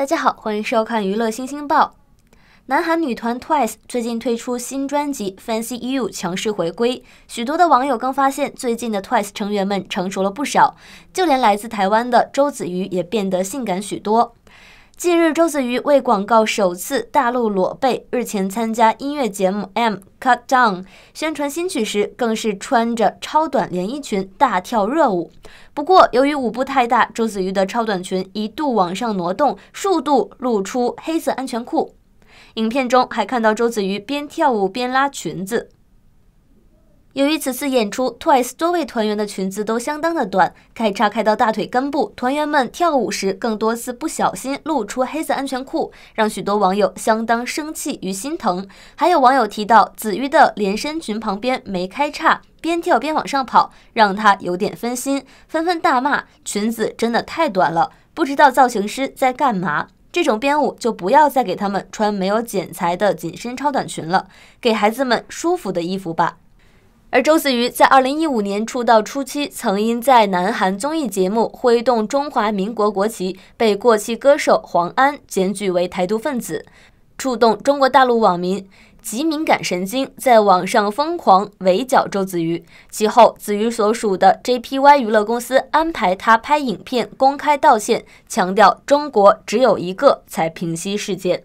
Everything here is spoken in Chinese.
大家好，欢迎收看《娱乐星星报》。南韩女团 TWICE 最近推出新专辑《Fancy y o U》，强势回归。许多的网友更发现，最近的 TWICE 成员们成熟了不少，就连来自台湾的周子瑜也变得性感许多。近日，周子瑜为广告首次大陆裸背。日前参加音乐节目《M Cut Down》宣传新曲时，更是穿着超短连衣裙大跳热舞。不过，由于舞步太大，周子瑜的超短裙一度往上挪动数度，露出黑色安全裤。影片中还看到周子瑜边跳舞边拉裙子。由于此次演出，Twice 多位团员的裙子都相当的短，开叉开到大腿根部，团员们跳舞时更多次不小心露出黑色安全裤，让许多网友相当生气与心疼。还有网友提到，子瑜的连身裙旁边没开叉，边跳边往上跑，让她有点分心，纷纷大骂裙子真的太短了，不知道造型师在干嘛。这种编舞就不要再给他们穿没有剪裁的紧身超短裙了，给孩子们舒服的衣服吧。而周子瑜在2015年出道初期，曾因在南韩综艺节目挥动中华民国国旗，被过气歌手黄安检举为台独分子，触动中国大陆网民极敏感神经，在网上疯狂围剿周子瑜。其后，子瑜所属的 JPY 娱乐公司安排他拍影片公开道歉，强调中国只有一个，才平息事件。